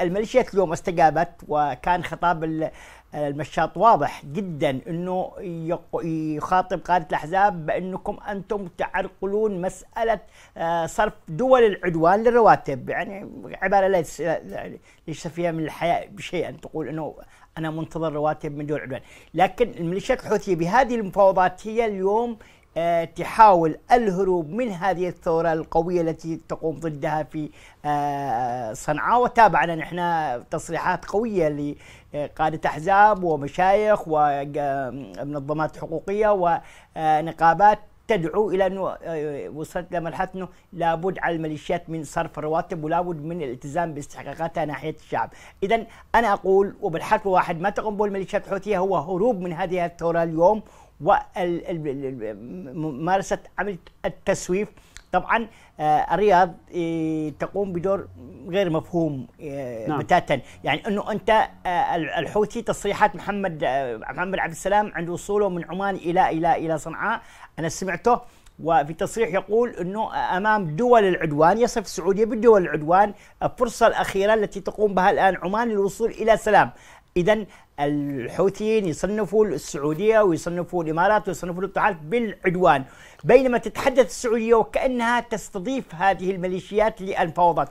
الميليشيات اليوم استجابت وكان خطاب المشاط واضح جدا انه يخاطب قاده الاحزاب بانكم انتم تعرقلون مساله آه، صرف دول العدوان للرواتب يعني عباره ليس ليس فيها من الحياء بشيء ان تقول انه انا منتظر رواتب من دول العدوان لكن الميليشيات الحوثيه بهذه المفاوضات هي اليوم آه، تحاول الهروب من هذه الثورة القوية التي تقوم ضدها في آه، آه، صنعاء وتابعنا نحن تصريحات قوية لقادة أحزاب ومشايخ ومنظمات حقوقية ونقابات تدعو الى انه وصلت لمرحله انه لابد على الميليشيات من صرف الرواتب ولابد من الالتزام باستحقاقاتها ناحيه الشعب، اذا انا اقول وبالحرف واحد ما تقوم به الميليشيات الحوثيه هو هروب من هذه الثوره اليوم وممارسة عمل التسويف طبعا آه، الرياض إيه، تقوم بدور غير مفهوم آه، نعم. بتاتا يعني انه انت آه، الحوثي تصريحات محمد محمد عبد السلام عند وصوله من عمان الى الى الى صنعاء انا سمعته وفي تصريح يقول انه امام دول العدوان يصف السعوديه بدول العدوان الفرصه الاخيره التي تقوم بها الان عمان للوصول الى سلام، اذا الحوثيين يصنفوا السعوديه ويصنفوا الامارات ويصنفوا الاتحاد بالعدوان بينما تتحدث السعوديه وكانها تستضيف هذه الميليشيات للمفاوضات